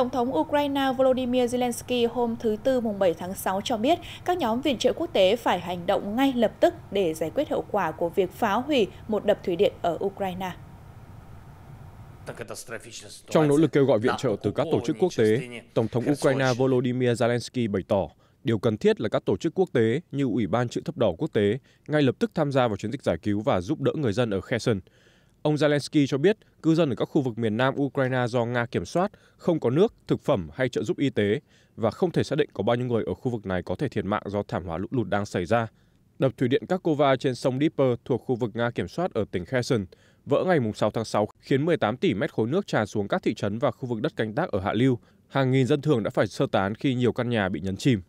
Tổng thống Ukraine Volodymyr Zelensky hôm thứ Tư mùng 7 tháng 6 cho biết các nhóm viện trợ quốc tế phải hành động ngay lập tức để giải quyết hậu quả của việc phá hủy một đập thủy điện ở Ukraine. Trong nỗ lực kêu gọi viện trợ từ các tổ chức quốc tế, Tổng thống Ukraine Volodymyr Zelensky bày tỏ điều cần thiết là các tổ chức quốc tế như Ủy ban Chữ thập đỏ quốc tế ngay lập tức tham gia vào chiến dịch giải cứu và giúp đỡ người dân ở Kherson ông zelensky cho biết cư dân ở các khu vực miền nam ukraine do nga kiểm soát không có nước thực phẩm hay trợ giúp y tế và không thể xác định có bao nhiêu người ở khu vực này có thể thiệt mạng do thảm họa lũ lụt đang xảy ra đập thủy điện Kakova trên sông Dnieper thuộc khu vực Nga kiểm soát ở tỉnh Kherson vỡ ngày 6 tháng 6 khiến 18 tỷ mét khối nước tràn xuống các thị trấn và khu vực đất canh tác ở hạ lưu. Hàng nghìn dân thường đã phải sơ tán khi nhiều căn nhà bị nhấn chìm.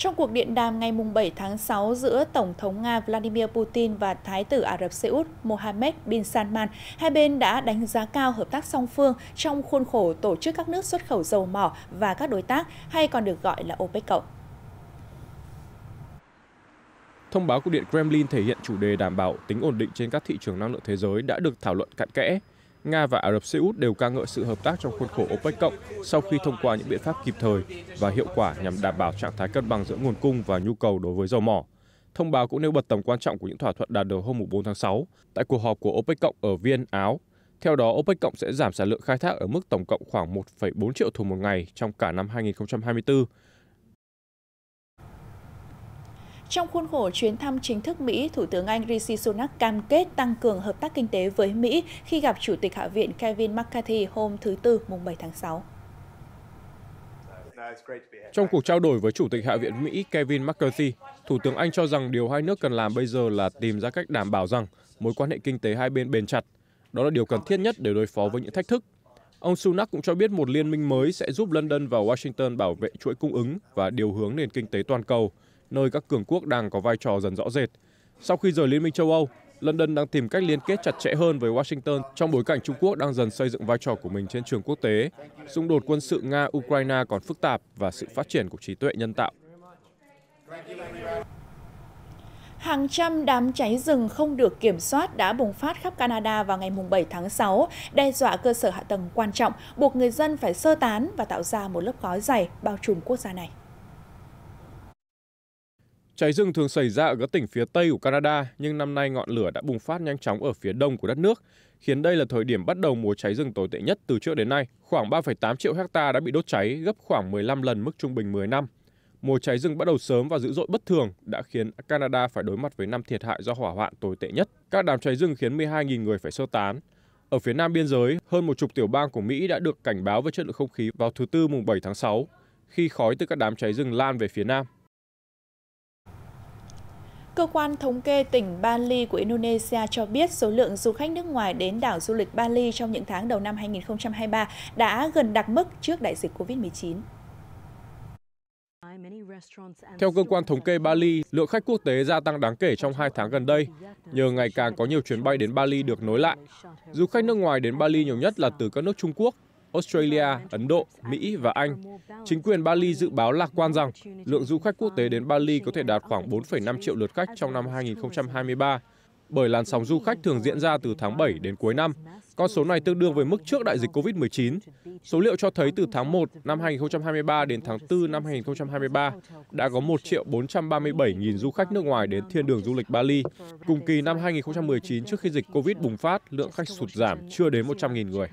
Trong cuộc điện đàm ngày 7 tháng 6 giữa Tổng thống Nga Vladimir Putin và Thái tử Ả Rập Xê Út Mohammed bin Salman, hai bên đã đánh giá cao hợp tác song phương trong khuôn khổ tổ chức các nước xuất khẩu dầu mỏ và các đối tác, hay còn được gọi là OPEC cộng. Thông báo của Điện Kremlin thể hiện chủ đề đảm bảo tính ổn định trên các thị trường năng lượng thế giới đã được thảo luận cặn kẽ nga và ả rập xê út đều ca ngợi sự hợp tác trong khuôn khổ opec cộng sau khi thông qua những biện pháp kịp thời và hiệu quả nhằm đảm bảo trạng thái cân bằng giữa nguồn cung và nhu cầu đối với dầu mỏ thông báo cũng nêu bật tầm quan trọng của những thỏa thuận đạt được hôm 4 tháng 6 tại cuộc họp của OPEC cộng ở Viên, Áo. Theo đó, OPEC cộng sẽ giảm sản lượng khai thác ở mức tổng cộng khoảng 1,4 triệu thùng một ngày trong cả năm 2024 trong khuôn khổ chuyến thăm chính thức Mỹ, Thủ tướng Anh Rishi Sunak cam kết tăng cường hợp tác kinh tế với Mỹ khi gặp Chủ tịch Hạ viện Kevin McCarthy hôm thứ Tư mùng 7 tháng 6. Trong cuộc trao đổi với Chủ tịch Hạ viện Mỹ Kevin McCarthy, Thủ tướng Anh cho rằng điều hai nước cần làm bây giờ là tìm ra cách đảm bảo rằng mối quan hệ kinh tế hai bên bền chặt. Đó là điều cần thiết nhất để đối phó với những thách thức. Ông Sunak cũng cho biết một liên minh mới sẽ giúp London và Washington bảo vệ chuỗi cung ứng và điều hướng nền kinh tế toàn cầu – nơi các cường quốc đang có vai trò dần rõ rệt sau khi rời liên minh châu âu london đang tìm cách liên kết chặt chẽ hơn với washington trong bối cảnh trung quốc đang dần xây dựng vai trò của mình trên trường quốc tế xung đột quân sự nga ukraine còn phức tạp và sự phát triển của trí tuệ nhân tạo Hàng trăm đám cháy rừng không được kiểm soát đã bùng phát khắp Canada vào ngày 7 tháng 6, đe dọa cơ sở hạ tầng quan trọng, buộc người dân phải sơ tán và tạo ra một lớp khói dày bao trùm quốc gia này. Cháy rừng thường xảy ra ở các tỉnh phía Tây của Canada, nhưng năm nay ngọn lửa đã bùng phát nhanh chóng ở phía đông của đất nước, khiến đây là thời điểm bắt đầu mùa cháy rừng tồi tệ nhất từ trước đến nay. Khoảng 3,8 triệu hecta đã bị đốt cháy, gấp khoảng 15 lần mức trung bình 10 năm. Mùa cháy rừng bắt đầu sớm và dữ dội bất thường đã khiến Canada phải đối mặt với năm thiệt hại do hỏa hoạn tồi tệ nhất. Các đám cháy rừng khiến 12.000 người phải sơ tán. Ở phía nam biên giới, hơn một chục tiểu bang của Mỹ đã được cảnh báo về chất lượng không khí vào thứ Tư mùng 7 tháng 6, khi khói từ các đám cháy rừng lan về phía nam. Cơ quan thống kê tỉnh Bali của Indonesia cho biết số lượng du khách nước ngoài đến đảo du lịch Bali trong những tháng đầu năm 2023 đã gần đạt mức trước đại dịch COVID-19. Theo cơ quan thống kê Bali, lượng khách quốc tế gia tăng đáng kể trong hai tháng gần đây, nhờ ngày càng có nhiều chuyến bay đến Bali được nối lại. Du khách nước ngoài đến Bali nhiều nhất là từ các nước Trung Quốc, Australia, Ấn Độ, Mỹ và Anh. Chính quyền Bali dự báo lạc quan rằng lượng du khách quốc tế đến Bali có thể đạt khoảng 4,5 triệu lượt khách trong năm 2023, bởi làn sóng du khách thường diễn ra từ tháng 7 đến cuối năm. Con số này tương đương với mức trước đại dịch COVID-19. Số liệu cho thấy từ tháng 1 năm 2023 đến tháng 4 năm 2023 đã có 1 triệu 437 nghìn du khách nước ngoài đến thiên đường du lịch Bali. Cùng kỳ năm 2019 trước khi dịch COVID bùng phát, lượng khách sụt giảm chưa đến 100 nghìn người.